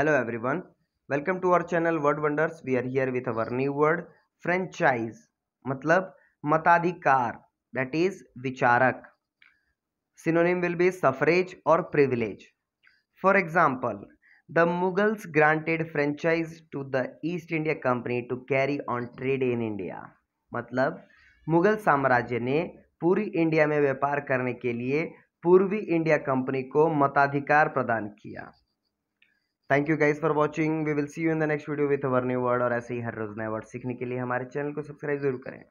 hello everyone welcome to our channel word wonders we are here with our new word franchise मतलब मताधिकार that is विचारक synonym will be suffrage और privilege for example the Mughals granted franchise to the East India company to carry on trade in India मतलब मुगल साम्राज्य ने पूरी India में व्यापार करने के लिए पूर्वी इंडिया कंपनी को मताधिकार प्रदान किया thank you guys for watching we will see you in the next video with our new word और ऐसे ही हर रोज नए वर्ड सीखने के लिए हमारे चैनल को सब्सक्राइब जरूर करें